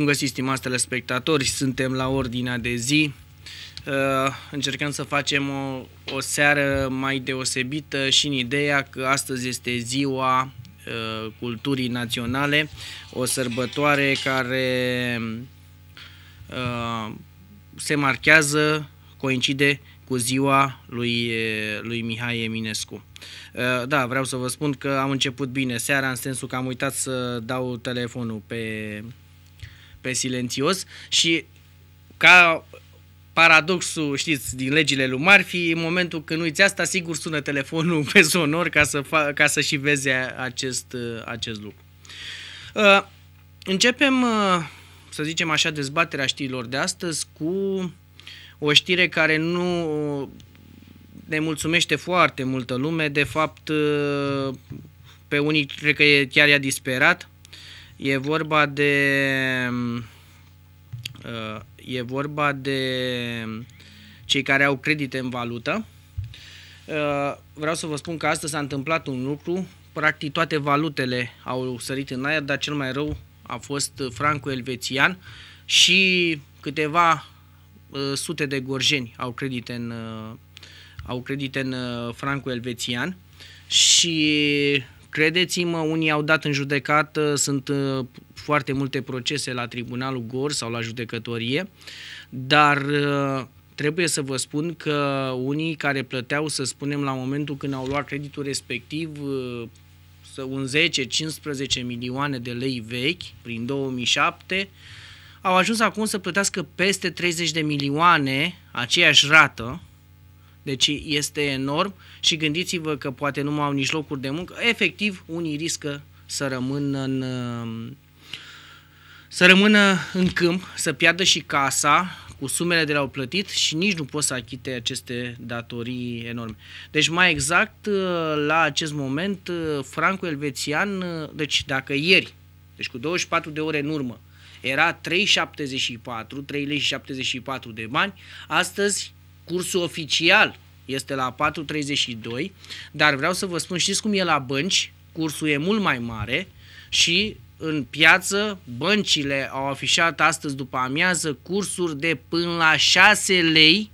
Bun găsit, stimați telespectatori, suntem la ordinea de zi. Uh, încercăm să facem o, o seară mai deosebită și în ideea că astăzi este ziua uh, culturii naționale, o sărbătoare care uh, se marchează, coincide cu ziua lui, lui Mihai Eminescu. Da, vreau să vă spun că am început bine seara, în sensul că am uitat să dau telefonul pe pe silențios și ca paradoxul, știți, din legile lui Marfi, în momentul când uiți asta, sigur sună telefonul pe sonor ca să, fa- ca să și vezi acest, acest lucru. Uh, începem, uh, să zicem așa, dezbaterea știrilor de astăzi cu o știre care nu ne mulțumește foarte multă lume, de fapt uh, pe unii cred că e chiar i-a disperat, E vorba de uh, e vorba de cei care au credite în valută. Uh, vreau să vă spun că astăzi s-a întâmplat un lucru. Practic toate valutele au sărit în aer, dar cel mai rău a fost francul elvețian și câteva uh, sute de gorjeni au credite în, au credite în francul elvețian și Credeți-mă, unii au dat în judecată, sunt uh, foarte multe procese la Tribunalul Gor sau la judecătorie, dar uh, trebuie să vă spun că unii care plăteau, să spunem, la momentul când au luat creditul respectiv, uh, un 10-15 milioane de lei vechi, prin 2007, au ajuns acum să plătească peste 30 de milioane aceeași rată, deci este enorm și gândiți-vă că poate nu mai au nici locuri de muncă. Efectiv, unii riscă să rămână în, um, să rămână în câmp, să piardă și casa cu sumele de la au plătit și nici nu pot să achite aceste datorii enorme. Deci mai exact, uh, la acest moment, uh, Franco elvețian, uh, deci dacă ieri, deci cu 24 de ore în urmă, era 3,74, 3,74 de bani, astăzi Cursul oficial este la 4.32, dar vreau să vă spun, știți cum e la bănci? Cursul e mult mai mare și în piață băncile au afișat astăzi după amiază cursuri de până la 6 lei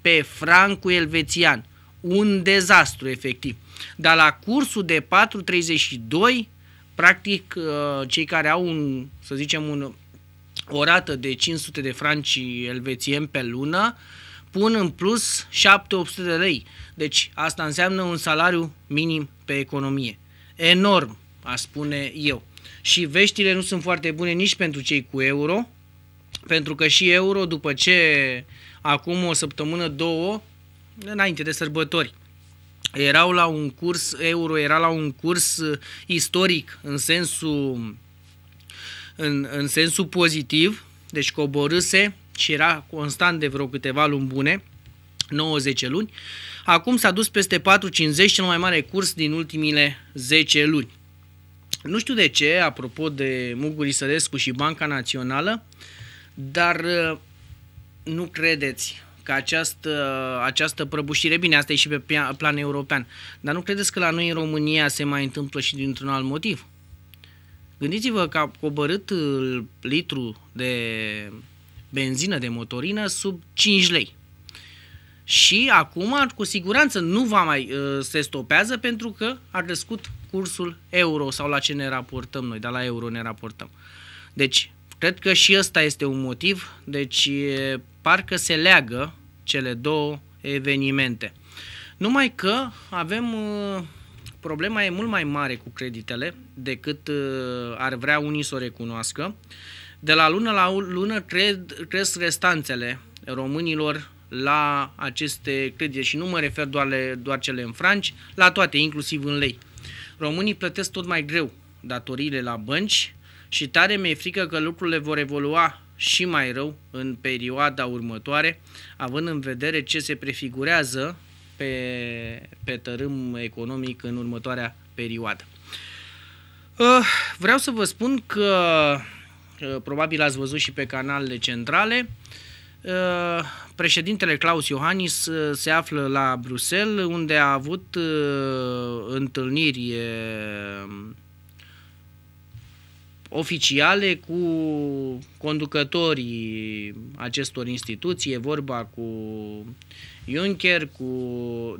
pe francul elvețian. Un dezastru efectiv. Dar la cursul de 4.32, practic uh, cei care au un, să zicem, un, o rată de 500 de franci elvețieni pe lună, pun în plus 7-800 de lei. Deci asta înseamnă un salariu minim pe economie. Enorm, a spune eu. Și veștile nu sunt foarte bune nici pentru cei cu euro, pentru că și euro, după ce acum o săptămână, două, înainte de sărbători, erau la un curs, euro era la un curs uh, istoric în sensul, în, în sensul pozitiv, deci coborâse și deci era constant de vreo câteva luni bune, 90 luni, acum s-a dus peste 4,50 cel mai mare curs din ultimile 10 luni. Nu știu de ce, apropo de Muguri Sărescu și Banca Națională, dar uh, nu credeți că această, această prăbușire, bine, asta e și pe plan european, dar nu credeți că la noi în România se mai întâmplă și dintr-un alt motiv? Gândiți-vă că a coborât uh, litru de benzină de motorină sub 5 lei. Și acum, cu siguranță, nu va mai uh, se stopează pentru că a crescut cursul euro sau la ce ne raportăm noi, dar la euro ne raportăm. Deci, cred că și ăsta este un motiv, deci parcă se leagă cele două evenimente. Numai că avem uh, problema e mult mai mare cu creditele decât uh, ar vrea unii să o recunoască. Uh, de la lună la lună cred, cresc restanțele românilor la aceste credite și nu mă refer doar, le, doar cele în franci, la toate, inclusiv în lei. Românii plătesc tot mai greu datoriile la bănci și tare mi-e frică că lucrurile vor evolua și mai rău în perioada următoare, având în vedere ce se prefigurează pe, pe tărâm economic în următoarea perioadă. Uh, vreau să vă spun că probabil ați văzut și pe canalele centrale, uh, președintele Claus Iohannis uh, se află la Bruxelles, unde a avut uh, întâlniri oficiale cu conducătorii acestor instituții, e vorba cu Juncker, cu,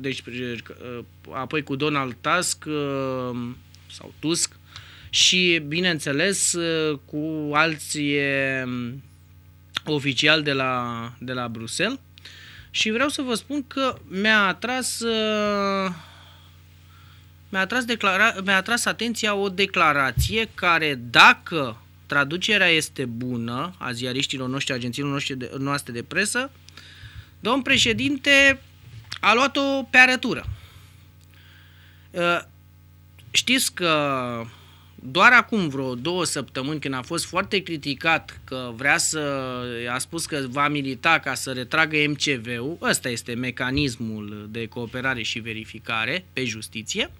deci, apoi cu Donald Tusk sau Tusk, și, bineînțeles, uh, cu alții mm, oficiali de la, de la Bruxelles. Și vreau să vă spun că mi-a atras, uh, mi-a atras, declara, mi-a atras atenția o declarație care, dacă traducerea este bună a ziariștilor noștri, agențiilor noștri de, noastre de presă, domn președinte a luat-o pe arătură. Uh, știți că doar acum vreo două săptămâni, când a fost foarte criticat că vrea să, a spus că va milita ca să retragă MCV-ul, ăsta este mecanismul de cooperare și verificare pe justiție,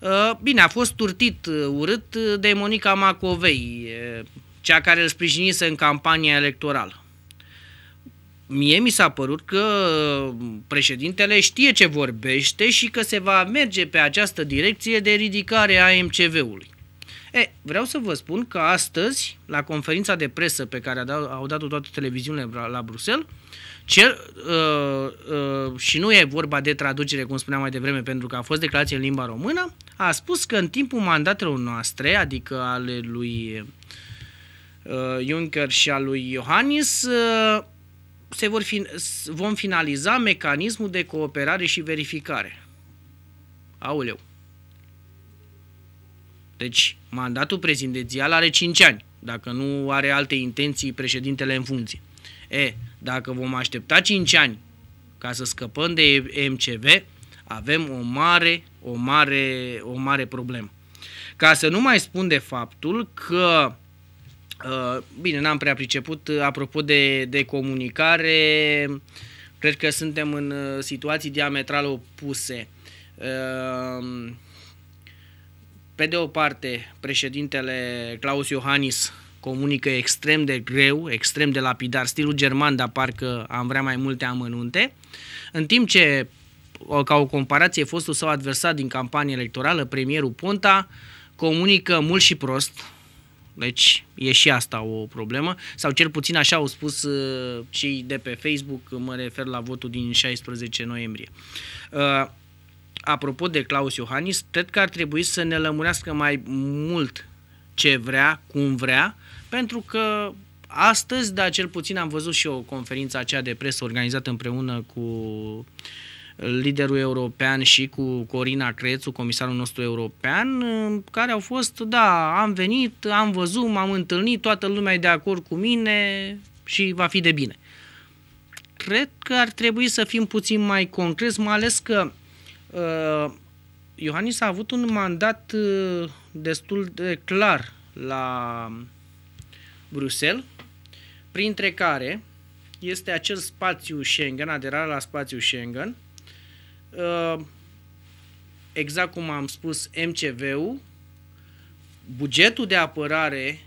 uh, Bine, a fost turtit uh, urât de Monica Macovei, uh, cea care îl sprijinise în campania electorală. Mie mi s-a părut că președintele știe ce vorbește și că se va merge pe această direcție de ridicare a MCV-ului. E, vreau să vă spun că astăzi, la conferința de presă pe care au dat-o toate televiziunile la Bruxelles, cer, uh, uh, și nu e vorba de traducere, cum spuneam mai devreme, pentru că a fost declarație în limba română, a spus că în timpul mandatelor noastre, adică ale lui uh, Juncker și al lui Iohannis, uh, se vor fi, vom finaliza mecanismul de cooperare și verificare. Auleu deci mandatul prezidențial are 5 ani, dacă nu are alte intenții președintele în funcție. E, dacă vom aștepta 5 ani ca să scăpăm de MCV, avem o mare, o mare, o mare problemă. Ca să nu mai spun de faptul că uh, bine, n-am prea priceput uh, apropo de, de comunicare, cred că suntem în uh, situații diametral opuse. Pe de o parte, președintele Claus Iohannis comunică extrem de greu, extrem de lapidar, stilul german, dar parcă am vrea mai multe amănunte, în timp ce, ca o comparație, fostul său adversar din campanie electorală, premierul Ponta, comunică mult și prost, deci e și asta o problemă, sau cel puțin așa au spus uh, cei de pe Facebook, mă refer la votul din 16 noiembrie. Uh, apropo de Claus Iohannis, cred că ar trebui să ne lămurească mai mult ce vrea, cum vrea, pentru că astăzi, dar cel puțin am văzut și o conferință aceea de presă organizată împreună cu liderul european și cu Corina Crețu, comisarul nostru european, care au fost, da, am venit, am văzut, m-am întâlnit, toată lumea e de acord cu mine și va fi de bine. Cred că ar trebui să fim puțin mai concreți, mai ales că Uh, Iohannis a avut un mandat uh, destul de clar la Bruxelles, printre care este acel spațiu Schengen, aderarea la spațiu Schengen, uh, exact cum am spus, MCV-ul, bugetul de apărare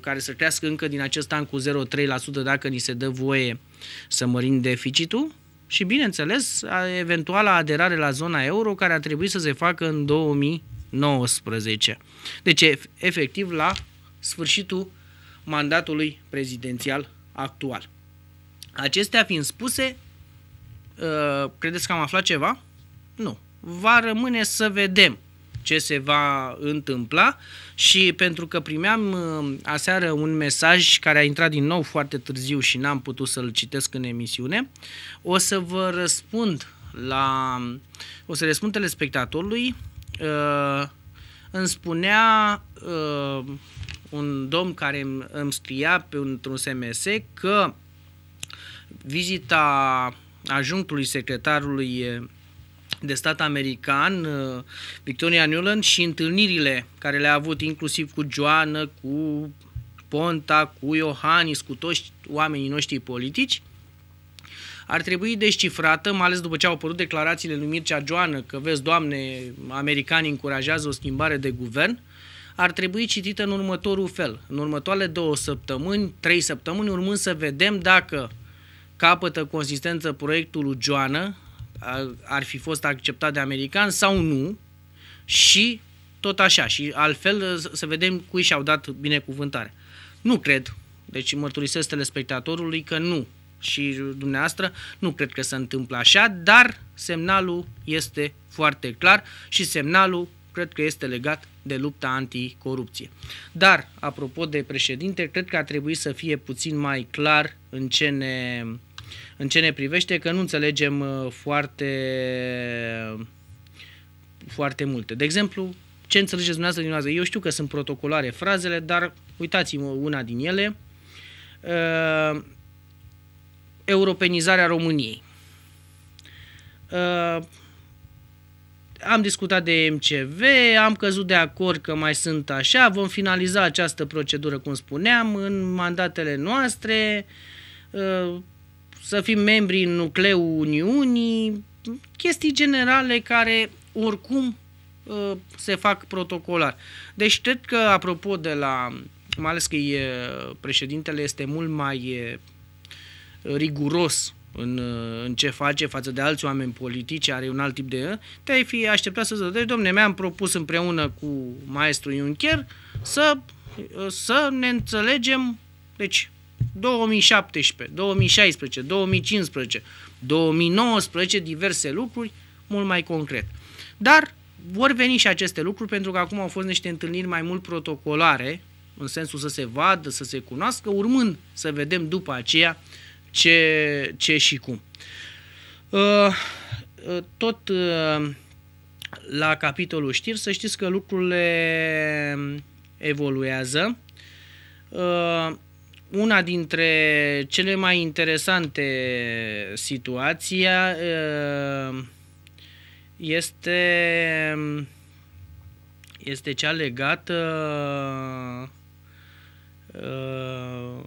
care să crească încă din acest an cu 0,3% dacă ni se dă voie să mărim deficitul și, bineînțeles, eventuala aderare la zona euro care ar trebui să se facă în 2019. Deci, efectiv, la sfârșitul mandatului prezidențial actual. Acestea fiind spuse, ă, credeți că am aflat ceva? Nu. Va rămâne să vedem ce se va întâmpla și pentru că primeam uh, aseară un mesaj care a intrat din nou foarte târziu și n-am putut să-l citesc în emisiune, o să vă răspund la... o să răspund telespectatorului uh, îmi spunea uh, un domn care îmi, scria pe un SMS că vizita ajunctului secretarului de stat american, uh, Victoria Newland și întâlnirile care le-a avut inclusiv cu Joana, cu Ponta, cu Iohannis, cu toți oamenii noștri politici, ar trebui descifrată, mai ales după ce au apărut declarațiile lui Mircea Joană, că vezi, doamne, americanii încurajează o schimbare de guvern, ar trebui citită în următorul fel. În următoarele două săptămâni, trei săptămâni, urmând să vedem dacă capătă consistență proiectul lui Joană, ar fi fost acceptat de americani sau nu și tot așa. Și altfel să vedem cui și-au dat binecuvântarea. Nu cred, deci mărturisesc telespectatorului că nu și dumneavoastră nu cred că se întâmplă așa, dar semnalul este foarte clar și semnalul cred că este legat de lupta anticorupție. Dar, apropo de președinte, cred că ar trebui să fie puțin mai clar în ce ne în ce ne privește, că nu înțelegem uh, foarte, foarte multe. De exemplu, ce înțelegeți dumneavoastră din dumneavoastră? Eu știu că sunt protocolare frazele, dar uitați-mă una din ele. Uh, europenizarea României. Uh, am discutat de MCV, am căzut de acord că mai sunt așa, vom finaliza această procedură, cum spuneam, în mandatele noastre. Uh, să fim membri în nucleul Uniunii, chestii generale care oricum uh, se fac protocolar. Deci cred că, apropo de la, mai ales că e, președintele este mult mai e, riguros în, uh, în ce face față de alți oameni politici, are un alt tip de... Te-ai fi așteptat să zici, deci, domne, mi-am propus împreună cu maestru Juncker să, uh, să ne înțelegem, deci 2017, 2016, 2015, 2019, diverse lucruri mult mai concret. Dar vor veni și aceste lucruri pentru că acum au fost niște întâlniri mai mult protocolare, în sensul să se vadă, să se cunoască, urmând să vedem după aceea ce, ce și cum. Uh, uh, tot uh, la capitolul știri, să știți că lucrurile evoluează una dintre cele mai interesante situații uh, este, este cea legată uh,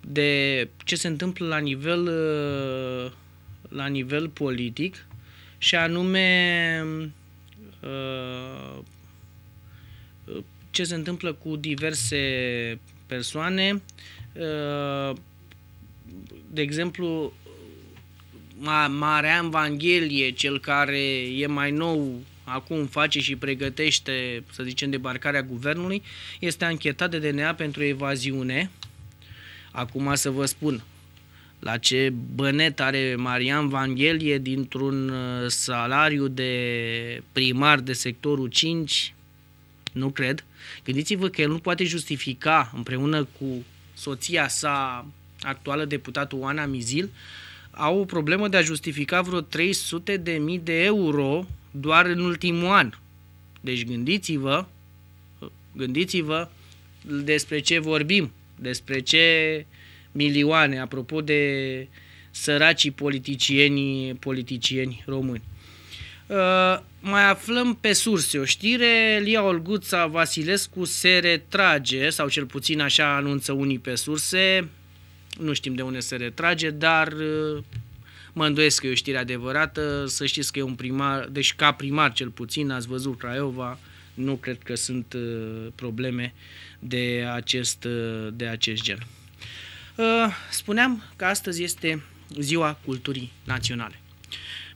de ce se întâmplă la nivel, uh, la nivel politic și anume ce se întâmplă cu diverse persoane. Uh, de exemplu, Marea Evanghelie, cel care e mai nou acum face și pregătește, să zicem, debarcarea guvernului, este anchetat de DNA pentru evaziune. Acum să vă spun la ce bănet are Marian Vanghelie dintr-un uh, salariu de primar de sectorul 5, nu cred. Gândiți-vă că el nu poate justifica împreună cu soția sa, actuală deputată Oana Mizil, au o problemă de a justifica vreo 300 de mii de euro doar în ultimul an. Deci gândiți-vă, gândiți-vă despre ce vorbim, despre ce milioane, apropo de săracii politicieni, politicieni români. Uh, mai aflăm pe surse o știre, Lia Olguța Vasilescu se retrage, sau cel puțin așa anunță unii pe surse, nu știm de unde se retrage, dar uh, mă îndoiesc că e o știre adevărată, să știți că e un primar, deci ca primar cel puțin, ați văzut Craiova, nu cred că sunt uh, probleme de acest, uh, de acest gen. Spuneam că astăzi este Ziua Culturii Naționale.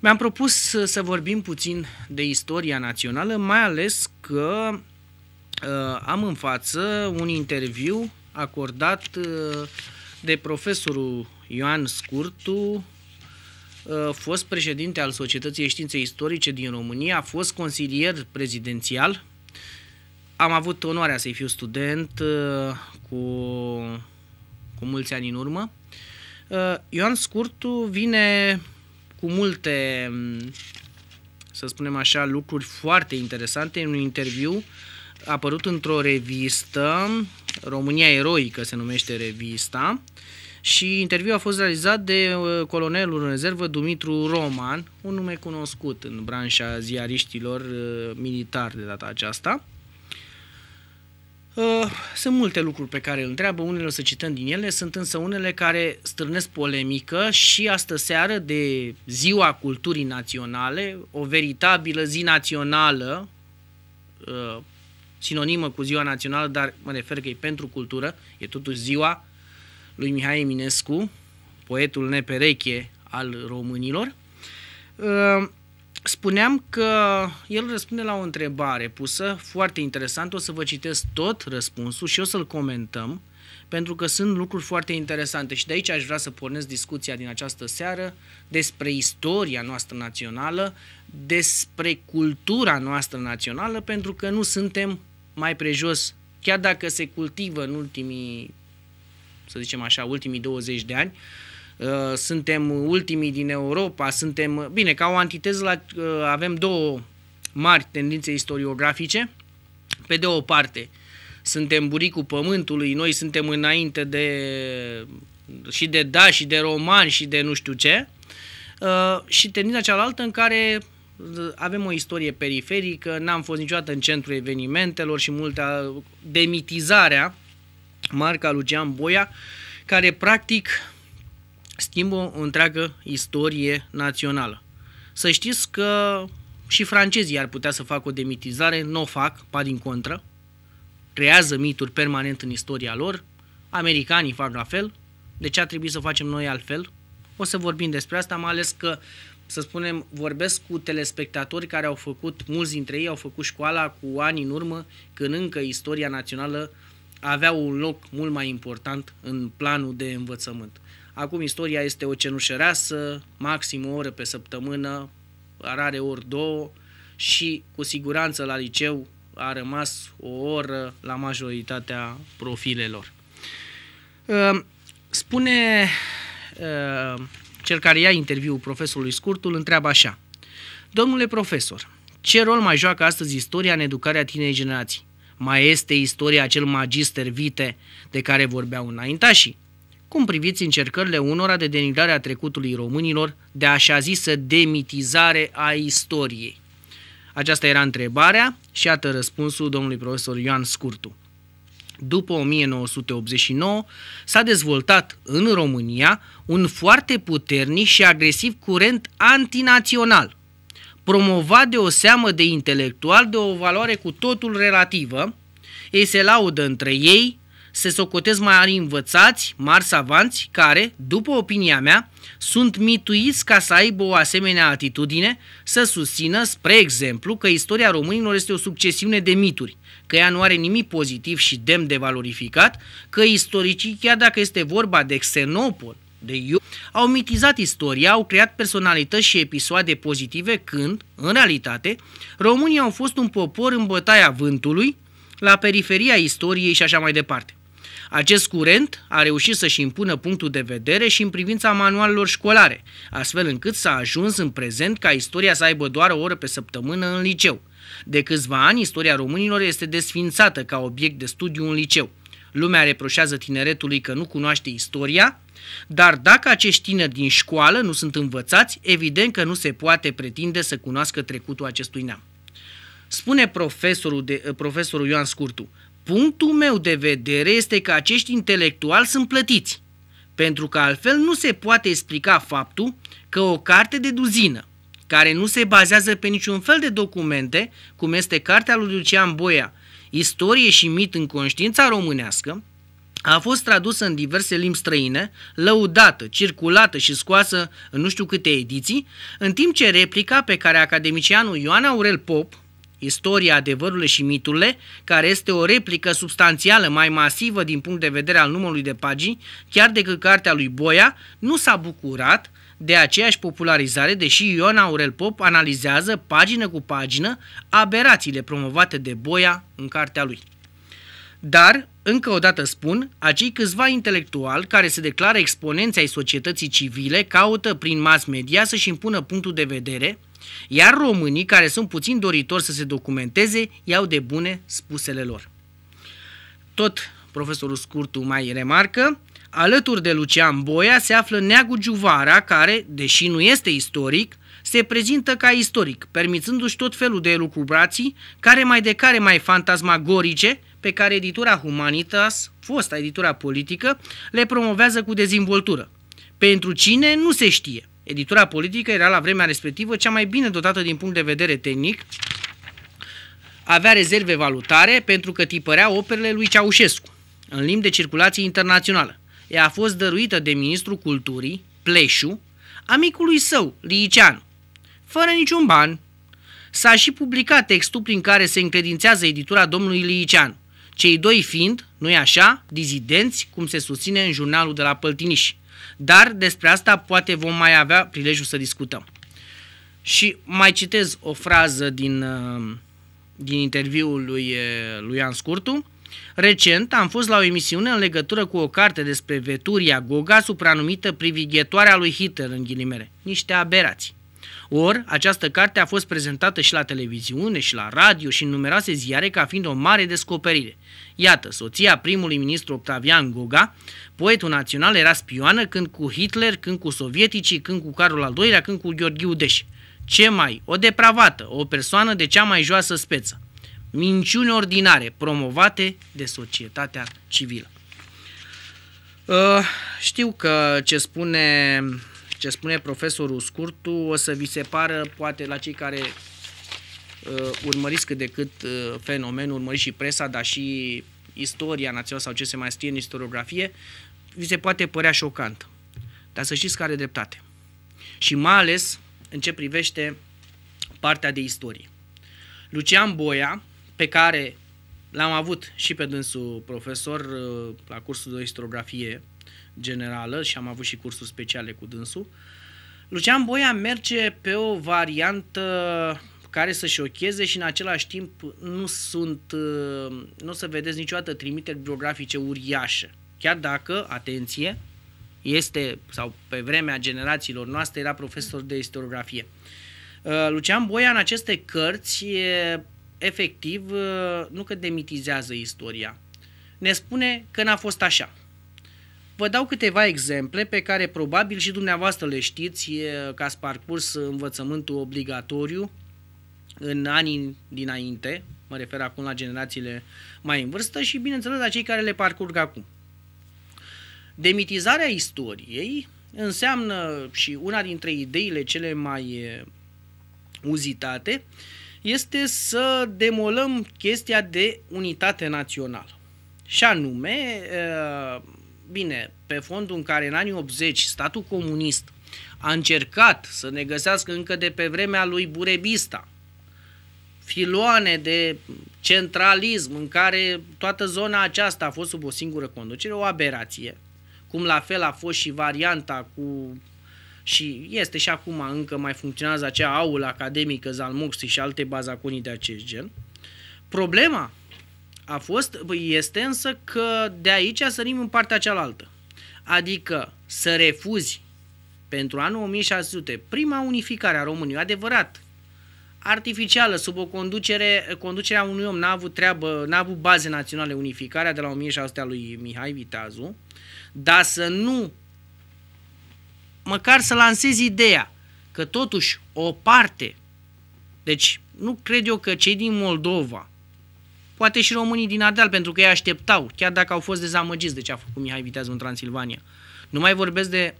Mi-am propus să vorbim puțin de istoria națională, mai ales că uh, am în față un interviu acordat uh, de profesorul Ioan Scurtu, uh, fost președinte al Societății Științe Istorice din România, a fost consilier prezidențial. Am avut onoarea să-i fiu student uh, cu, cu mulți ani în urmă. Uh, Ioan Scurtu vine cu multe, mm, să spunem așa, lucruri foarte interesante în un interviu apărut într-o revistă, România Eroică se numește revista, și interviul a fost realizat de uh, colonelul în rezervă Dumitru Roman, un nume cunoscut în branșa ziariștilor uh, militari de data aceasta. Uh, sunt multe lucruri pe care îl întreabă, unele o să cităm din ele, sunt însă unele care stârnesc polemică și astă seară de Ziua Culturii Naționale, o veritabilă zi națională, uh, sinonimă cu Ziua Națională, dar mă refer că e pentru cultură, e totuși ziua lui Mihai Eminescu, poetul nepereche al românilor. Uh, Spuneam că el răspunde la o întrebare pusă, foarte interesant, o să vă citesc tot răspunsul și o să-l comentăm, pentru că sunt lucruri foarte interesante și de aici aș vrea să pornesc discuția din această seară despre istoria noastră națională, despre cultura noastră națională, pentru că nu suntem mai prejos, chiar dacă se cultivă în ultimii, să zicem așa, ultimii 20 de ani, uh, Uh, suntem ultimii din Europa, suntem, bine, ca o antiteză la, uh, avem două mari tendințe istoriografice. Pe de o parte, suntem buricul pământului, noi suntem înainte de și de da și de romani și de nu știu ce. Uh, și tendința cealaltă în care avem o istorie periferică, n-am fost niciodată în centrul evenimentelor și multa demitizarea marca Lucian Boia, care practic schimbă o întreagă istorie națională. Să știți că și francezii ar putea să facă o demitizare, nu o fac, pa din contră, creează mituri permanent în istoria lor, americanii fac la fel, de ce a trebuit să facem noi altfel? O să vorbim despre asta, mai ales că, să spunem, vorbesc cu telespectatori care au făcut, mulți dintre ei au făcut școala cu ani în urmă, când încă istoria națională avea un loc mult mai important în planul de învățământ. Acum istoria este o cenușăreasă, maxim o oră pe săptămână, rare ori două și cu siguranță la liceu a rămas o oră la majoritatea profilelor. Ehm, spune ehm, cel care ia interviul profesorului Scurtul, întreabă așa. Domnule profesor, ce rol mai joacă astăzi istoria în educarea tinei generații? Mai este istoria acel magister vite de care vorbeau înaintașii? Cum priviți încercările unora de denigrare a trecutului românilor, de așa zisă demitizare a istoriei? Aceasta era întrebarea și iată răspunsul domnului profesor Ioan Scurtu. După 1989 s-a dezvoltat în România un foarte puternic și agresiv curent antinațional, promovat de o seamă de intelectual de o valoare cu totul relativă, ei se laudă între ei se socotez mari învățați, mari savanți, care, după opinia mea, sunt mituiți ca să aibă o asemenea atitudine, să susțină, spre exemplu, că istoria românilor este o succesiune de mituri, că ea nu are nimic pozitiv și demn de valorificat, că istoricii, chiar dacă este vorba de Xenopol, de iu, au mitizat istoria, au creat personalități și episoade pozitive când, în realitate, românii au fost un popor în bătaia vântului, la periferia istoriei și așa mai departe. Acest curent a reușit să-și impună punctul de vedere și în privința manualelor școlare, astfel încât s-a ajuns în prezent ca istoria să aibă doar o oră pe săptămână în liceu. De câțiva ani, istoria românilor este desfințată ca obiect de studiu în liceu. Lumea reproșează tineretului că nu cunoaște istoria, dar dacă acești tineri din școală nu sunt învățați, evident că nu se poate pretinde să cunoască trecutul acestui neam. Spune profesorul, de, profesorul Ioan Scurtu, Punctul meu de vedere este că acești intelectuali sunt plătiți, pentru că altfel nu se poate explica faptul că o carte de duzină, care nu se bazează pe niciun fel de documente, cum este cartea lui Lucian Boia, Istorie și mit în conștiința românească, a fost tradusă în diverse limbi străine, lăudată, circulată și scoasă în nu știu câte ediții, în timp ce replica pe care academicianul Ioan Aurel Pop, Istoria, adevărurile și miturile, care este o replică substanțială mai masivă din punct de vedere al numărului de pagini, chiar decât cartea lui Boia, nu s-a bucurat de aceeași popularizare, deși Ion Aurel Pop analizează pagină cu pagină aberațiile promovate de Boia în cartea lui. Dar, încă o dată spun, acei câțiva intelectuali care se declară exponenți ai societății civile caută prin mass media să-și impună punctul de vedere – iar românii, care sunt puțin doritori să se documenteze, iau de bune spusele lor. Tot profesorul Scurtu mai remarcă, alături de Lucian Boia se află Neagu Giuvara, care, deși nu este istoric, se prezintă ca istoric, permițându-și tot felul de elucubrații, care mai de care mai fantasmagorice, pe care editura Humanitas, fosta editura politică, le promovează cu dezvoltură. Pentru cine nu se știe. Editura politică era la vremea respectivă cea mai bine dotată din punct de vedere tehnic, avea rezerve valutare pentru că tipărea operele lui Ceaușescu în limbi de circulație internațională. Ea a fost dăruită de ministrul culturii, Pleșu, amicului său, Liiceanu, fără niciun ban. S-a și publicat textul prin care se încredințează editura domnului Liiceanu, cei doi fiind, nu-i așa, dizidenți, cum se susține în jurnalul de la Păltiniși. Dar despre asta poate vom mai avea prilejul să discutăm. Și mai citez o frază din, uh, din interviul lui, uh, lui Ian Scurtu. Recent am fost la o emisiune în legătură cu o carte despre Veturia Goga, supranumită privighetoarea lui Hitler în ghilimele. Niște aberații. Ori, această carte a fost prezentată și la televiziune, și la radio, și în numeroase ziare ca fiind o mare descoperire. Iată, soția primului ministru Octavian Goga, poetul național, era spioană când cu Hitler, când cu sovieticii, când cu Carol al II-lea, când cu Gheorghe Udeș. Ce mai? O depravată, o persoană de cea mai joasă speță. Minciuni ordinare, promovate de societatea civilă. Uh, știu că ce spune ce spune profesorul Scurtu o să vi se pară, poate la cei care uh, urmăriți cât de cât uh, fenomenul, urmăriți și presa, dar și istoria națională sau ce se mai știe în istoriografie, vi se poate părea șocant. Dar să știți că are dreptate. Și mai ales în ce privește partea de istorie. Lucian Boia, pe care l-am avut și pe dânsul profesor uh, la cursul de istoriografie generală și am avut și cursuri speciale cu dânsul. Lucian Boia merge pe o variantă care să șocheze și în același timp nu sunt, nu o să vedeți niciodată trimiteri biografice uriașe. Chiar dacă, atenție, este, sau pe vremea generațiilor noastre, era profesor de istoriografie. Uh, Lucian Boia în aceste cărți efectiv uh, nu că demitizează istoria, ne spune că n-a fost așa. Vă dau câteva exemple pe care probabil și dumneavoastră le știți, că ați parcurs învățământul obligatoriu în anii dinainte, mă refer acum la generațiile mai în vârstă și, bineînțeles, la cei care le parcurg acum. Demitizarea istoriei înseamnă și una dintre ideile cele mai uzitate este să demolăm chestia de unitate națională. Și anume, bine, pe fondul în care în anii 80 statul comunist a încercat să ne găsească încă de pe vremea lui Burebista filoane de centralism în care toată zona aceasta a fost sub o singură conducere, o aberație, cum la fel a fost și varianta cu și este și acum încă mai funcționează acea aulă academică Zalmoxi și alte bazaconii de acest gen. Problema a fost, este însă că de aici sărim în partea cealaltă. Adică să refuzi pentru anul 1600 prima unificare a României, adevărat, artificială, sub o conducere, conducerea unui om, n-a avut treabă, n-a avut baze naționale unificarea de la 1600 a lui Mihai Viteazu, dar să nu, măcar să lansezi ideea că totuși o parte, deci nu cred eu că cei din Moldova, poate și românii din Ardeal, pentru că ei așteptau, chiar dacă au fost dezamăgiți de ce a făcut Mihai Viteazul în Transilvania. Nu mai vorbesc de,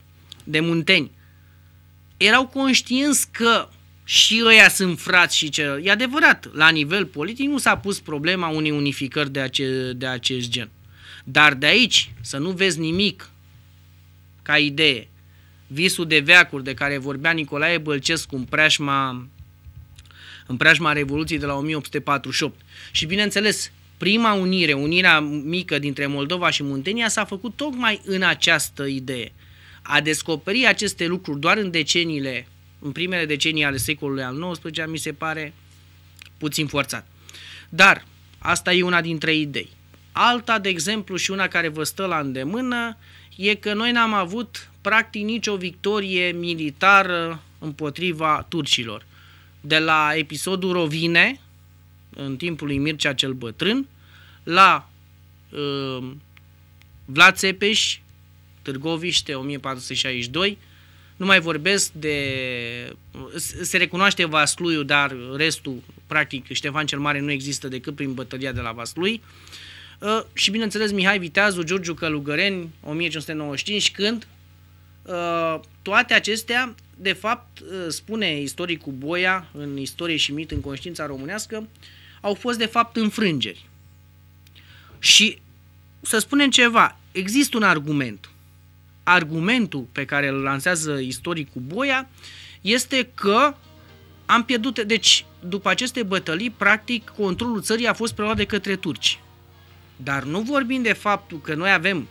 de munteni. Erau conștienți că și ăia sunt frați și ce... E adevărat, la nivel politic nu s-a pus problema unei unificări de, ace, de acest gen. Dar de aici să nu vezi nimic ca idee. Visul de veacuri de care vorbea Nicolae Bălcescu în preașma în preajma Revoluției de la 1848. Și bineînțeles, prima unire, unirea mică dintre Moldova și Muntenia s-a făcut tocmai în această idee. A descoperi aceste lucruri doar în deceniile, în primele decenii ale secolului al XIX, mi se pare puțin forțat. Dar asta e una dintre idei. Alta, de exemplu, și una care vă stă la îndemână, e că noi n-am avut practic nicio victorie militară împotriva turcilor de la episodul Rovine, în timpul lui Mircea cel Bătrân, la uh, Vlad Țepeș, Târgoviște, 1462, nu mai vorbesc de... Se recunoaște Vasluiu, dar restul, practic, Ștefan cel Mare nu există decât prin bătălia de la Vaslui. Uh, și, bineînțeles, Mihai Viteazu, Giurgiu Călugăreni, 1595, când uh, toate acestea de fapt, ă, spune istoricul Boia, în istorie și mit, în conștiința românească, au fost de fapt înfrângeri. Și să spunem ceva, există un argument. Argumentul pe care îl lansează istoricul Boia este că am pierdut, deci după aceste bătălii, practic controlul țării a fost preluat de către turci. Dar nu vorbim de faptul că noi avem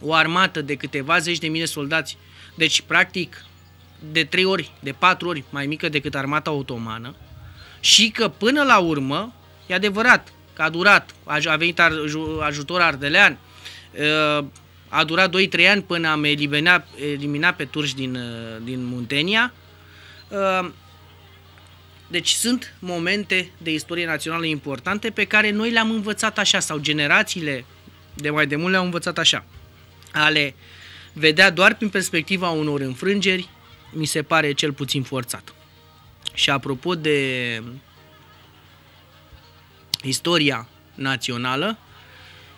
o armată de câteva zeci de mii de soldați, deci practic de 3 ori, de 4 ori mai mică decât armata otomană și că până la urmă, e adevărat că a durat, a venit ajutor ardelean, uh, a durat 2-3 ani până am eliminat, eliminat pe turci din, uh, din Muntenia. Uh, deci sunt momente de istorie națională importante pe care noi le-am învățat așa sau generațiile de mai demult le-au învățat așa. Ale vedea doar prin perspectiva unor înfrângeri, mi se pare cel puțin forțat. Și apropo de istoria națională,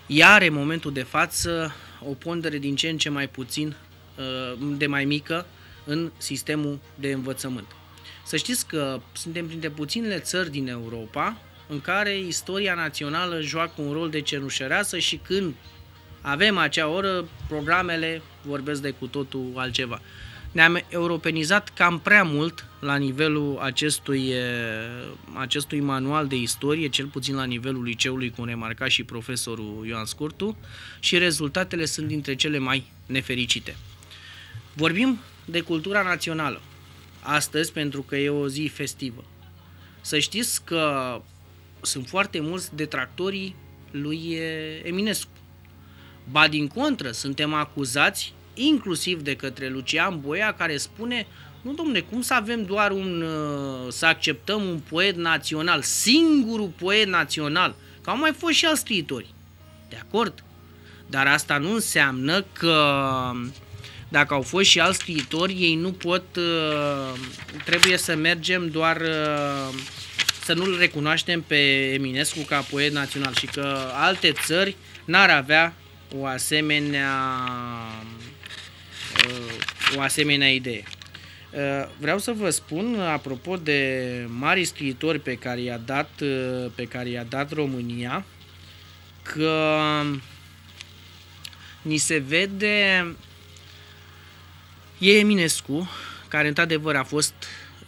ea are în momentul de față o pondere din ce în ce mai puțin uh, de mai mică în sistemul de învățământ. Să știți că suntem printre puținele țări din Europa în care istoria națională joacă un rol de cenușăreasă și când avem acea oră, programele vorbesc de cu totul altceva ne-am europenizat cam prea mult la nivelul acestui, eh, acestui manual de istorie, cel puțin la nivelul liceului, cum remarca și profesorul Ioan Scurtu, și rezultatele sunt dintre cele mai nefericite. Vorbim de cultura națională astăzi pentru că e o zi festivă. Să știți că sunt foarte mulți detractorii lui eh, Eminescu. Ba din contră, suntem acuzați inclusiv de către Lucian Boia, care spune nu, domne, cum să avem doar un... Uh, să acceptăm un poet național, singurul poet național, că au mai fost și alți scriitori. De acord? Dar asta nu înseamnă că dacă au fost și alți scriitori, ei nu pot... Uh, trebuie să mergem doar... Uh, să nu-l recunoaștem pe Eminescu ca poet național și că alte țări n-ar avea o asemenea o asemenea idee. Uh, vreau să vă spun, apropo de mari scriitori pe care i-a dat, uh, pe care i-a dat România, că ni se vede e Eminescu, care într-adevăr a fost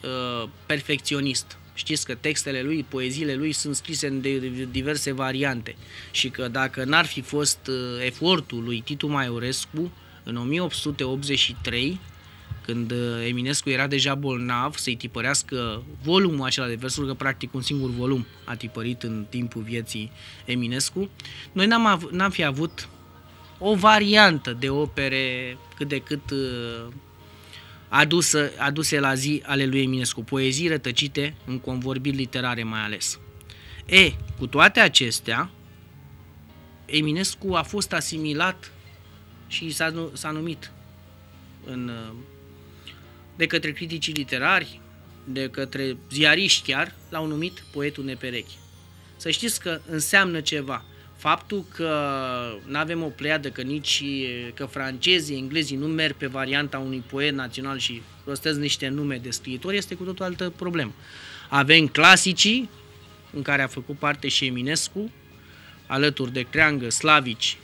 uh, perfecționist. Știți că textele lui, poeziile lui sunt scrise în diverse variante și că dacă n-ar fi fost uh, efortul lui Titu Maiorescu, în 1883, când uh, Eminescu era deja bolnav, să-i tipărească volumul acela de versuri, că practic un singur volum a tipărit în timpul vieții Eminescu, noi n-am, av- n-am fi avut o variantă de opere cât de cât uh, adusă, aduse la zi ale lui Eminescu, poezii rătăcite în convorbiri literare mai ales. E, cu toate acestea, Eminescu a fost asimilat și s-a, s-a numit în, uh, de către criticii literari, de către ziariști chiar, l-au numit poetul neperechi. Să știți că înseamnă ceva. Faptul că nu avem o pleiadă, că nici că francezii, englezii nu merg pe varianta unui poet național și rostesc niște nume de scriitori, este cu totul altă problemă. Avem clasicii, în care a făcut parte și Eminescu, alături de Creangă, Slavici,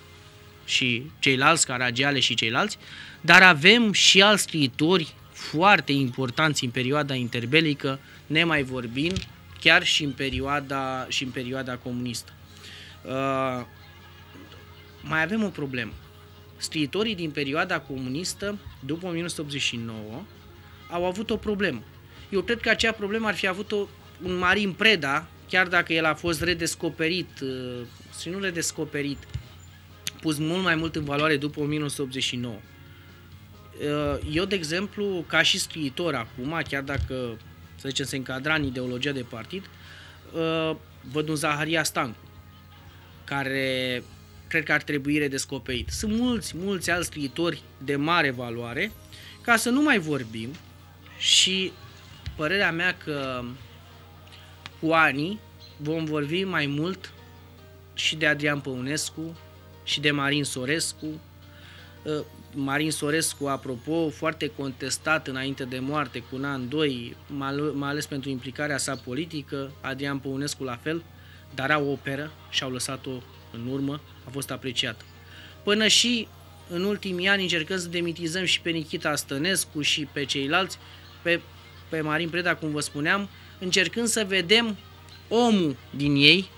și ceilalți, Caragiale și ceilalți, dar avem și alți scriitori foarte importanți în perioada interbelică, nemai vorbind, chiar și în perioada, și în perioada comunistă. Uh, mai avem o problemă. Scriitorii din perioada comunistă, după 1989, au avut o problemă. Eu cred că acea problemă ar fi avut-o un Marin Preda, chiar dacă el a fost redescoperit, uh, și nu redescoperit, uh, pus mult mai mult în valoare după 1989. Uh, eu, de exemplu, ca și scriitor acum, chiar dacă, să zicem, se încadra în ideologia de partid, uh, văd un Zaharia Stancu, care cred că ar trebui redescoperit. Sunt mulți, mulți alți scriitori de mare valoare, ca să nu mai vorbim și părerea mea că cu anii vom vorbi mai mult și de Adrian Păunescu, și de Marin Sorescu. Ă, Marin Sorescu, apropo, foarte contestat înainte de moarte cu un an, doi, mai ales pentru implicarea sa politică, Adrian Păunescu la fel, dar au operă și au lăsat-o în urmă, a fost apreciată. Până și în ultimii ani încercăm să demitizăm și pe Nichita Stănescu și pe ceilalți, pe, pe Marin Preda, cum vă spuneam, încercând să vedem omul din ei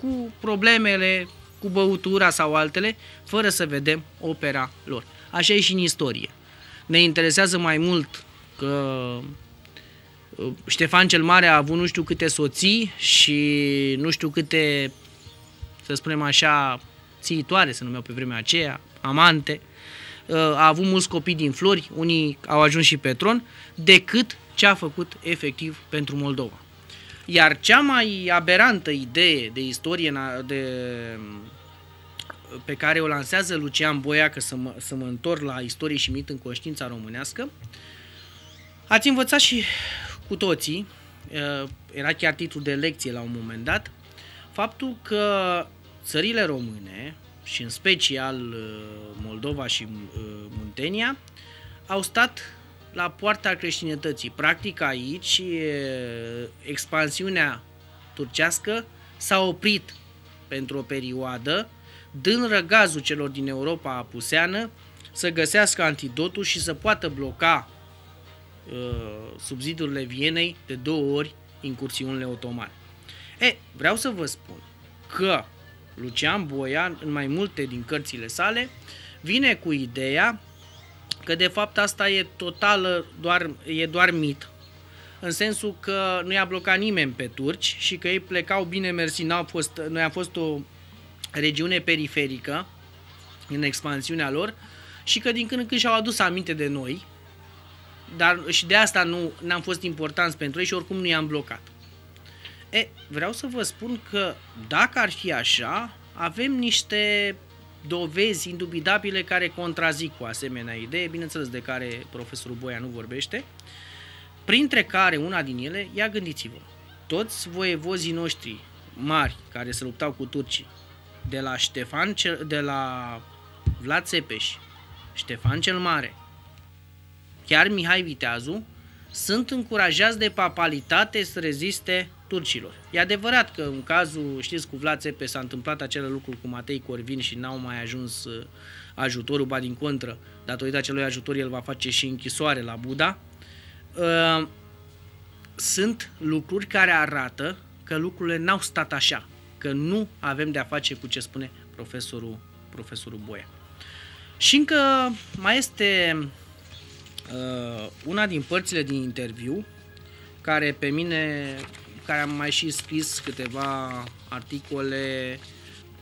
cu problemele cu băutura sau altele, fără să vedem opera lor. Așa e și în istorie. Ne interesează mai mult că uh, Ștefan cel Mare a avut nu știu câte soții și nu știu câte, să spunem așa, țiitoare se numeau pe vremea aceea, amante, uh, a avut mulți copii din flori, unii au ajuns și pe tron, decât ce a făcut efectiv pentru Moldova. Iar cea mai aberantă idee de istorie de, pe care o lansează Lucian Boia, că să mă, să mă întorc la istorie și mit în conștiința românească, ați învățat și cu toții, uh, era chiar titlul de lecție la un moment dat, faptul că țările române, și în special uh, Moldova și uh, Muntenia, au stat la poarta creștinătății. Practic aici expansiunea turcească s-a oprit pentru o perioadă, dând răgazul celor din Europa apuseană să găsească antidotul și să poată bloca uh, subzidurile Vienei de două ori incursiunile otomane. E, vreau să vă spun că Lucian Boia în mai multe din cărțile sale, vine cu ideea că de fapt asta e total doar, e doar mit, în sensul că nu i-a blocat nimeni pe turci și că ei plecau bine mersi, n-au fost, noi am fost o regiune periferică în expansiunea lor și că din când în când și-au adus aminte de noi, dar și de asta nu am fost importanți pentru ei și oricum nu i-am blocat. E, vreau să vă spun că dacă ar fi așa, avem niște dovezi indubitabile care contrazic cu asemenea idee, bineînțeles de care profesorul Boia nu vorbește, printre care una din ele, ia gândiți-vă, toți voievozii noștri mari care se luptau cu turcii, de la Ștefan cel, de la Vlad Țepeș, Ștefan cel Mare, chiar Mihai Viteazu, sunt încurajați de papalitate să reziste turcilor. E adevărat că în cazul, știți, cu Vlad Țepe s-a întâmplat acele lucruri cu Matei Corvin și n-au mai ajuns uh, ajutorul, ba din contră, datorită acelui ajutor el va face și închisoare la Buda. Uh, sunt lucruri care arată că lucrurile n-au stat așa, că nu avem de a face cu ce spune profesorul, profesorul Boia. Și încă mai este uh, una din părțile din interviu care pe mine care am mai și scris câteva articole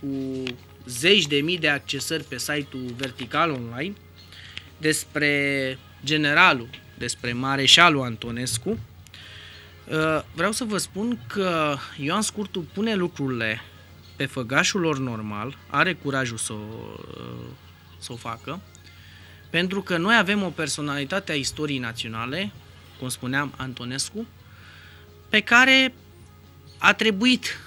cu zeci de mii de accesări pe site-ul Vertical Online despre generalul, despre mareșalul Antonescu. Uh, vreau să vă spun că Ioan Scurtu pune lucrurile pe făgașul lor normal, are curajul să o, uh, să o facă, pentru că noi avem o personalitate a istoriei naționale, cum spuneam Antonescu, pe care a trebuit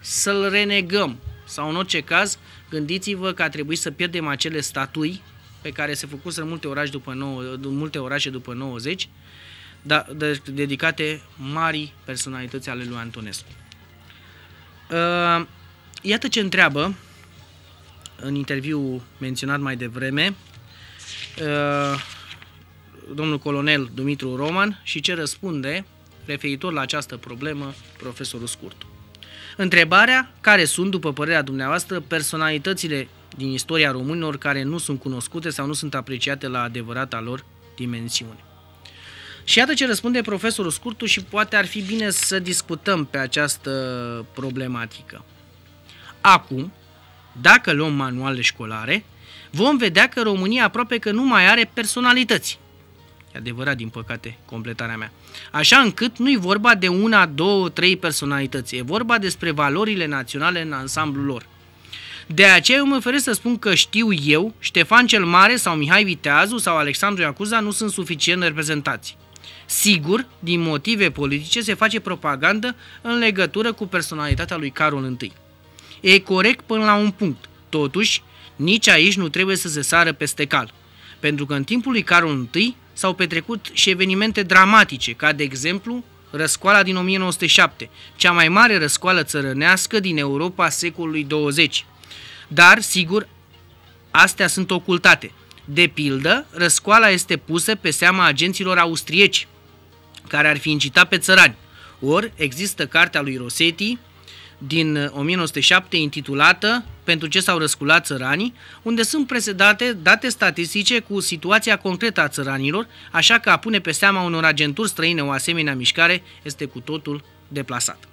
să-l renegăm sau în orice caz gândiți-vă că a trebuit să pierdem acele statui pe care se făcuseră în multe, oraș după nou, multe orașe după 90 da, de, dedicate marii personalități ale lui Antonescu. Uh, iată ce întreabă în interviu menționat mai devreme uh, domnul colonel Dumitru Roman și ce răspunde referitor la această problemă profesorul Scurtu. Întrebarea, care sunt, după părerea dumneavoastră, personalitățile din istoria românilor care nu sunt cunoscute sau nu sunt apreciate la adevărata lor dimensiune? Și iată ce răspunde profesorul Scurtu și poate ar fi bine să discutăm pe această problematică. Acum, dacă luăm manuale școlare, vom vedea că România aproape că nu mai are personalități adevărat, din păcate, completarea mea. Așa încât nu-i vorba de una, două, trei personalități, e vorba despre valorile naționale în ansamblul lor. De aceea eu mă feresc să spun că știu eu, Ștefan cel Mare sau Mihai Viteazu sau Alexandru Iacuza nu sunt suficient reprezentați. Sigur, din motive politice se face propagandă în legătură cu personalitatea lui Carol I. E corect până la un punct. Totuși, nici aici nu trebuie să se sară peste cal. Pentru că în timpul lui Carol I, s-au petrecut și evenimente dramatice, ca de exemplu răscoala din 1907, cea mai mare răscoală țărănească din Europa secolului 20. Dar, sigur, astea sunt ocultate. De pildă, răscoala este pusă pe seama agenților austrieci, care ar fi incitat pe țărani. Ori există cartea lui Rosetti, din 1907 uh, intitulată Pentru ce s-au răsculat țăranii, unde sunt presedate date statistice cu situația concretă a țăranilor, așa că a pune pe seama unor agenturi străine o asemenea mișcare este cu totul deplasat.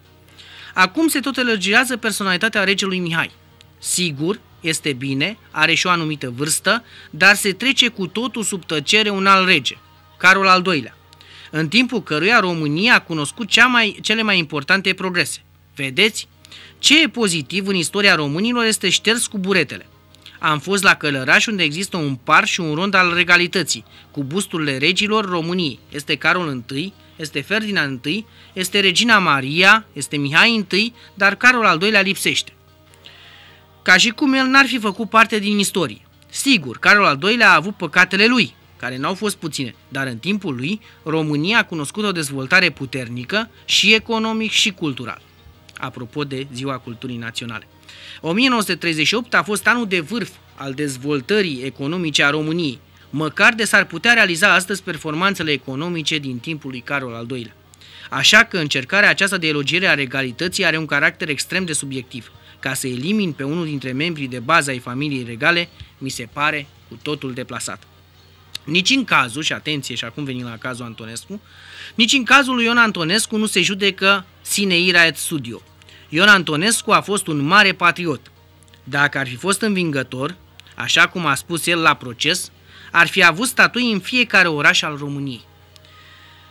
Acum se tot elegează personalitatea regelui Mihai. Sigur, este bine, are și o anumită vârstă, dar se trece cu totul sub tăcere un alt rege, Carol al II-lea, în timpul căruia România a cunoscut cea mai, cele mai importante progrese. Vedeți, ce e pozitiv în istoria românilor este șters cu buretele. Am fost la Călăraș unde există un par și un rond al regalității, cu busturile regilor României. Este Carol I, este Ferdinand I, este Regina Maria, este Mihai I, dar Carol al II-lea lipsește. Ca și cum el n-ar fi făcut parte din istorie. Sigur, Carol al II-lea a avut păcatele lui, care n-au fost puține, dar în timpul lui România a cunoscut o dezvoltare puternică și economic și cultural apropo de Ziua Culturii Naționale. 1938 a fost anul de vârf al dezvoltării economice a României, măcar de s-ar putea realiza astăzi performanțele economice din timpul lui Carol al II-lea. Așa că încercarea aceasta de elogiere a regalității are un caracter extrem de subiectiv. Ca să elimin pe unul dintre membrii de bază ai familiei regale, mi se pare cu totul deplasat. Nici în cazul, și atenție și acum venim la cazul Antonescu, nici în cazul lui Ion Antonescu nu se judecă sineirea et studio, Ion Antonescu a fost un mare patriot. Dacă ar fi fost învingător, așa cum a spus el la proces, ar fi avut statui în fiecare oraș al României.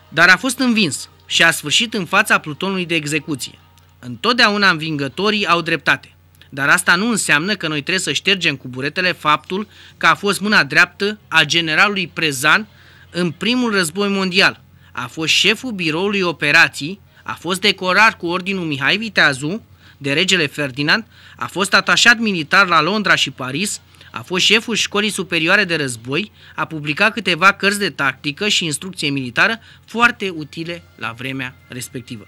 Dar a fost învins și a sfârșit în fața plutonului de execuție. Întotdeauna învingătorii au dreptate, dar asta nu înseamnă că noi trebuie să ștergem cu buretele faptul că a fost mâna dreaptă a generalului Prezan în primul război mondial. A fost șeful biroului operații a fost decorat cu Ordinul Mihai Viteazu de regele Ferdinand, a fost atașat militar la Londra și Paris, a fost șeful școlii superioare de război, a publicat câteva cărți de tactică și instrucție militară foarte utile la vremea respectivă.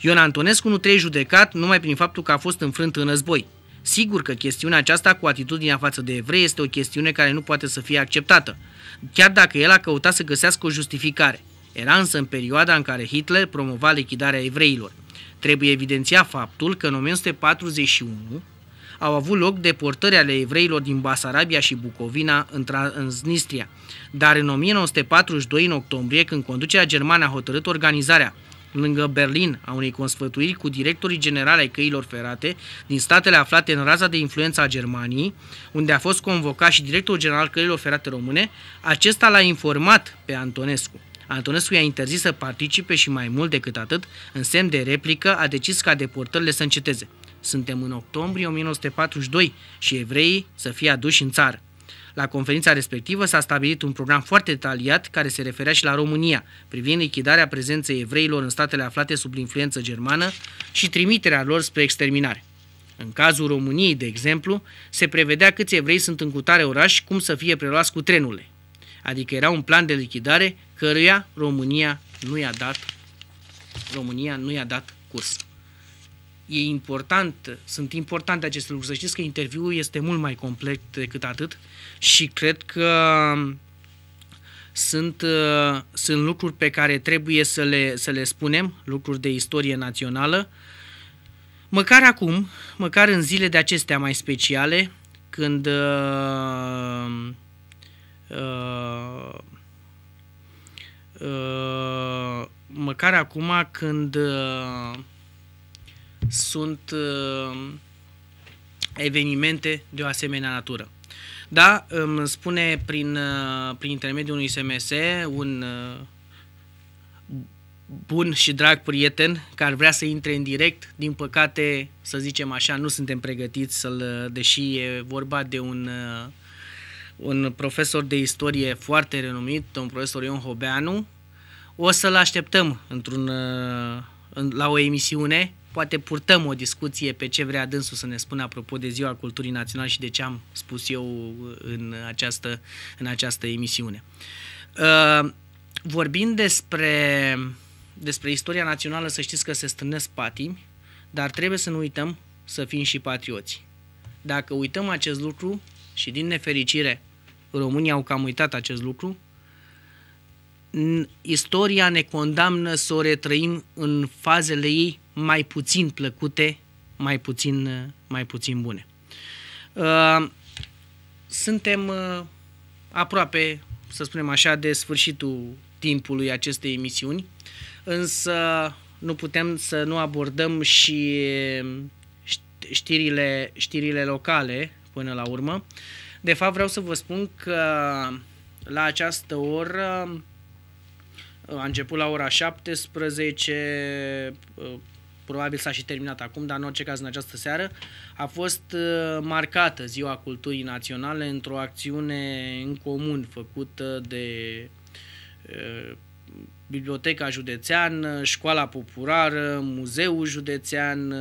Ion Antonescu nu trebuie judecat numai prin faptul că a fost înfrânt în război. Sigur că chestiunea aceasta cu atitudinea față de evrei este o chestiune care nu poate să fie acceptată, chiar dacă el a căutat să găsească o justificare – era însă în perioada în care Hitler promova lichidarea evreilor. Trebuie evidențiat faptul că în 1941 au avut loc deportări ale evreilor din Basarabia și Bucovina în, Transnistria, dar în 1942, în octombrie, când conducerea germană a hotărât organizarea lângă Berlin a unei consfătuiri cu directorii generali ai căilor ferate din statele aflate în raza de influență a Germaniei, unde a fost convocat și directorul general căilor ferate române, acesta l-a informat pe Antonescu. Antonescu i-a interzis să participe și mai mult decât atât, în semn de replică a decis ca deportările să înceteze. Suntem în octombrie 1942 și evreii să fie aduși în țară. La conferința respectivă s-a stabilit un program foarte detaliat care se referea și la România, privind lichidarea prezenței evreilor în statele aflate sub influență germană și trimiterea lor spre exterminare. În cazul României, de exemplu, se prevedea câți evrei sunt în cutare oraș, cum să fie preluați cu trenurile. Adică era un plan de lichidare căruia România nu i-a dat, România nu i-a dat curs. E important, sunt importante aceste lucruri. Să știți că interviul este mult mai complet decât atât și cred că sunt, sunt lucruri pe care trebuie să le, să le spunem, lucruri de istorie națională. Măcar acum, măcar în zile de acestea mai speciale, când uh, Uh, uh, măcar acum când uh, sunt evenimente de o asemenea natură. Da, îmi spune prin, prin intermediul unui SMS un bun și drag prieten care vrea să intre în direct. Din păcate, să zicem așa, nu suntem pregătiți să-l, deși e vorba de un uh, un profesor de istorie foarte renumit, un profesor Ion Hobeanu. O să-l așteptăm într-un, uh, în, la o emisiune, poate purtăm o discuție pe ce vrea dânsul să ne spună apropo de Ziua Culturii Naționale și de ce am spus eu uh, în această, în această emisiune. Uh, vorbind despre, despre istoria națională, să știți că se strânesc patimi, dar trebuie să nu uităm să fim și patrioți. Dacă uităm acest lucru, și din nefericire românii au cam uitat acest lucru, istoria ne condamnă să o retrăim în fazele ei mai puțin plăcute, mai puțin, mai puțin bune. Uh, suntem uh, aproape, să spunem așa, de sfârșitul timpului acestei emisiuni, însă nu putem să nu abordăm și știrile, știrile locale până la urmă. De fapt, vreau să vă spun că la această oră a început la ora 17, uh, probabil s-a și terminat acum, dar în orice caz în această seară, a fost uh, marcată Ziua Culturii Naționale într-o acțiune în comun făcută de uh, Biblioteca Județeană, Școala Populară, Muzeul Județean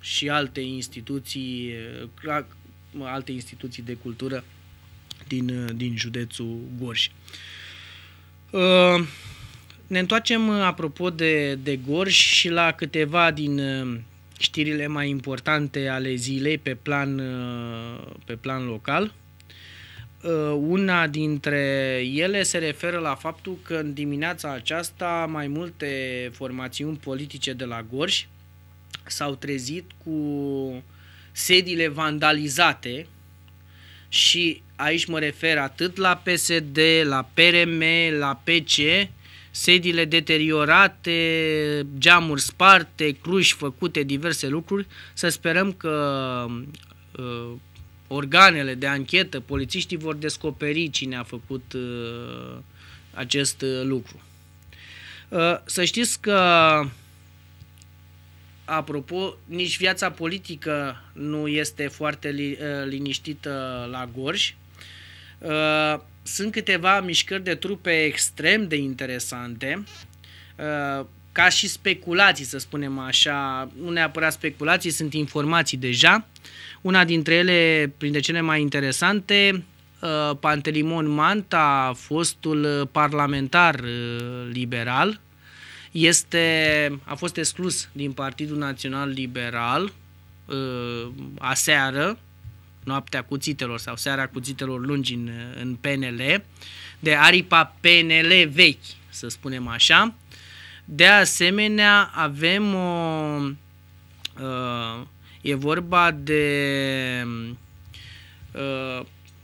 și alte instituții alte instituții de cultură din, uh, din județul Gorj. Uh, ne întoarcem, uh, apropo de, de Gorj, și la câteva din știrile mai importante ale zilei pe plan, pe plan local. Una dintre ele se referă la faptul că în dimineața aceasta mai multe formațiuni politice de la Gorj s-au trezit cu sediile vandalizate și aici mă refer atât la PSD, la PRM, la PC, sediile deteriorate, geamuri sparte, cruși făcute, diverse lucruri. Să sperăm că uh, organele de anchetă, polițiștii vor descoperi cine a făcut uh, acest uh, lucru. Uh, să știți că Apropo, nici viața politică nu este foarte li, uh, liniștită la Gorj. Uh, sunt câteva mișcări de trupe extrem de interesante, uh, ca și speculații, să spunem așa, nu neapărat speculații, sunt informații deja. Una dintre ele, printre cele mai interesante, Pantelimon Manta, fostul parlamentar liberal, este, a fost exclus din Partidul Național Liberal uh, aseară, noaptea cuțitelor sau seara cuțitelor lungi în, în PNL, de aripa PNL vechi, să spunem așa. De asemenea, avem o... Uh, e vorba de uh,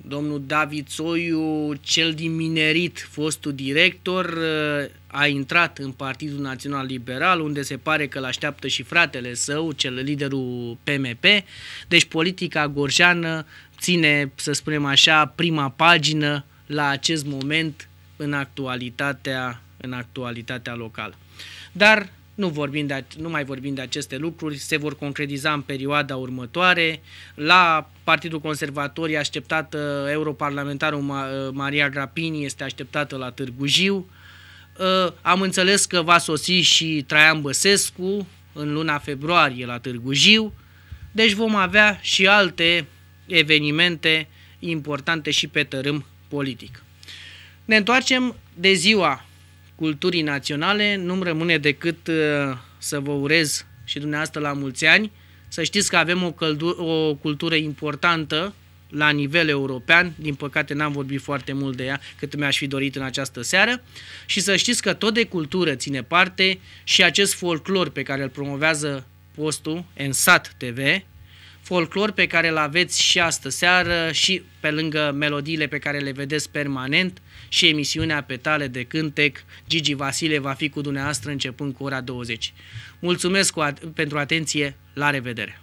domnul David Soiu, cel din minerit, fostul director, uh, a intrat în Partidul Național Liberal, unde se pare că l-așteaptă și fratele său, cel liderul PMP. Deci politica gorjeană ține, să spunem așa, prima pagină la acest moment în actualitatea, în actualitatea locală. Dar nu, vorbim de, nu mai vorbim de aceste lucruri, se vor concretiza în perioada următoare. La Partidul Conservator e așteptată uh, europarlamentarul uh, Maria Grapini, este așteptată la Târgu Jiu. Uh, am înțeles că va sosi și Traian Băsescu în luna februarie la Târgu Jiu, deci vom avea și alte evenimente importante și pe tărâm politic. Ne întoarcem de ziua culturii naționale, nu-mi rămâne decât uh, să vă urez și dumneavoastră la mulți ani. Să știți că avem o, căldu- o cultură importantă la nivel european, din păcate n-am vorbit foarte mult de ea cât mi-aș fi dorit în această seară și să știți că tot de cultură ține parte și acest folclor pe care îl promovează postul în sat TV, folclor pe care îl aveți și astă seară și pe lângă melodiile pe care le vedeți permanent, și emisiunea Petale de Cântec. Gigi Vasile va fi cu dumneavoastră începând cu ora 20. Mulțumesc cu at- pentru atenție, la revedere!